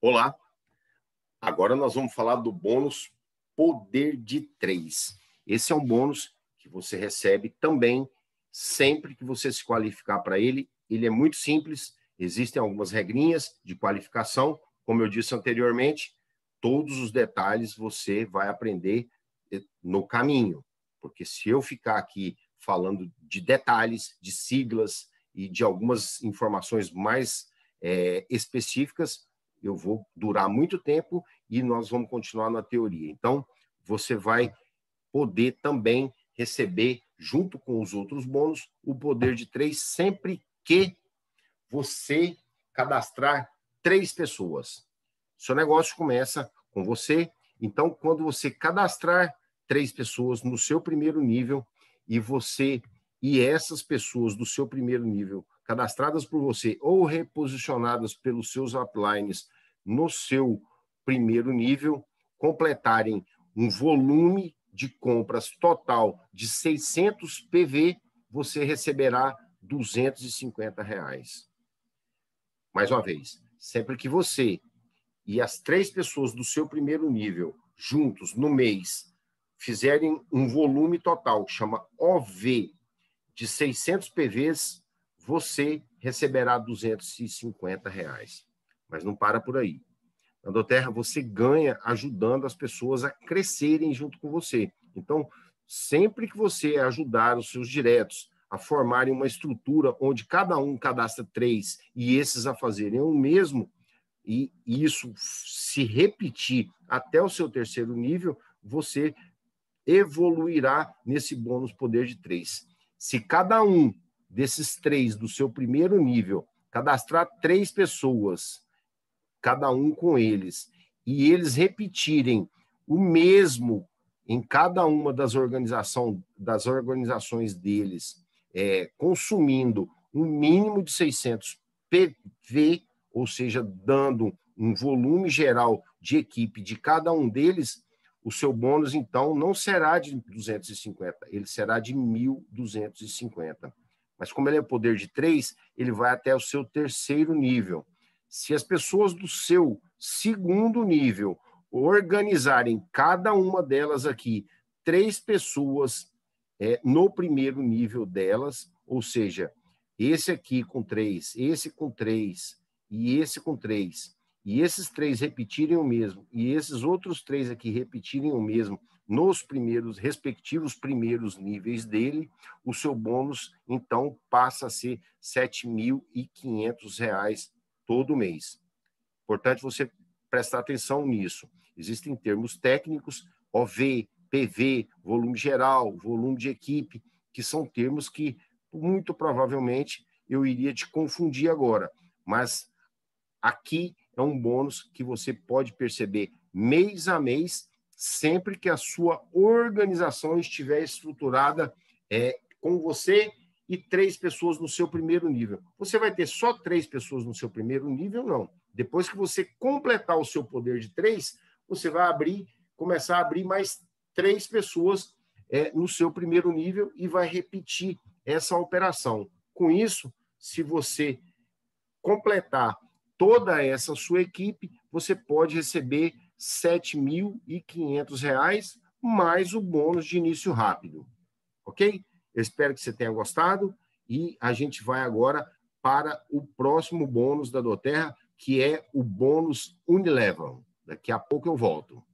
Olá! Agora nós vamos falar do bônus Poder de Três. Esse é um bônus que você recebe também sempre que você se qualificar para ele. Ele é muito simples, existem algumas regrinhas de qualificação. Como eu disse anteriormente, todos os detalhes você vai aprender eh, no caminho, porque se eu ficar aqui falando de detalhes, de siglas e de algumas informações mais é, específicas, eu vou durar muito tempo e nós vamos continuar na teoria. Então, você vai poder também receber, junto com os outros bônus, o poder de três sempre que você cadastrar três pessoas. Seu negócio começa com você. Então, quando você cadastrar três pessoas no seu primeiro nível e você e essas pessoas do seu primeiro nível cadastradas por você ou reposicionadas pelos seus uplines no seu primeiro nível, completarem um volume de compras total de 600 PV, você receberá 250 reais. Mais uma vez, sempre que você e as três pessoas do seu primeiro nível juntos no mês fizerem um volume total que chama OV de 600 PVs, você receberá 250 reais. Mas não para por aí. Na Doterra, você ganha ajudando as pessoas a crescerem junto com você. Então, sempre que você ajudar os seus diretos a formarem uma estrutura onde cada um cadastra três e esses a fazerem o mesmo, e isso se repetir até o seu terceiro nível, você evoluirá nesse bônus poder de três. Se cada um desses três do seu primeiro nível, cadastrar três pessoas, cada um com eles, e eles repetirem o mesmo em cada uma das, organização, das organizações deles, é, consumindo um mínimo de 600 PV, ou seja, dando um volume geral de equipe de cada um deles, o seu bônus, então, não será de 250, ele será de 1.250. Mas como ele é poder de três, ele vai até o seu terceiro nível. Se as pessoas do seu segundo nível organizarem cada uma delas aqui, três pessoas é, no primeiro nível delas, ou seja, esse aqui com três, esse com três e esse com três, e esses três repetirem o mesmo, e esses outros três aqui repetirem o mesmo nos primeiros, respectivos primeiros níveis dele, o seu bônus, então, passa a ser R$ 7.500 todo mês. Importante você prestar atenção nisso. Existem termos técnicos, OV, PV, volume geral, volume de equipe, que são termos que muito provavelmente eu iria te confundir agora, mas aqui é um bônus que você pode perceber mês a mês, sempre que a sua organização estiver estruturada é, com você e três pessoas no seu primeiro nível. Você vai ter só três pessoas no seu primeiro nível? Não. Depois que você completar o seu poder de três, você vai abrir, começar a abrir mais três pessoas é, no seu primeiro nível e vai repetir essa operação. Com isso, se você completar toda essa sua equipe, você pode receber R$ 7.500 mais o bônus de início rápido. Ok? Eu espero que você tenha gostado e a gente vai agora para o próximo bônus da Doterra, que é o bônus Unilever. Daqui a pouco eu volto.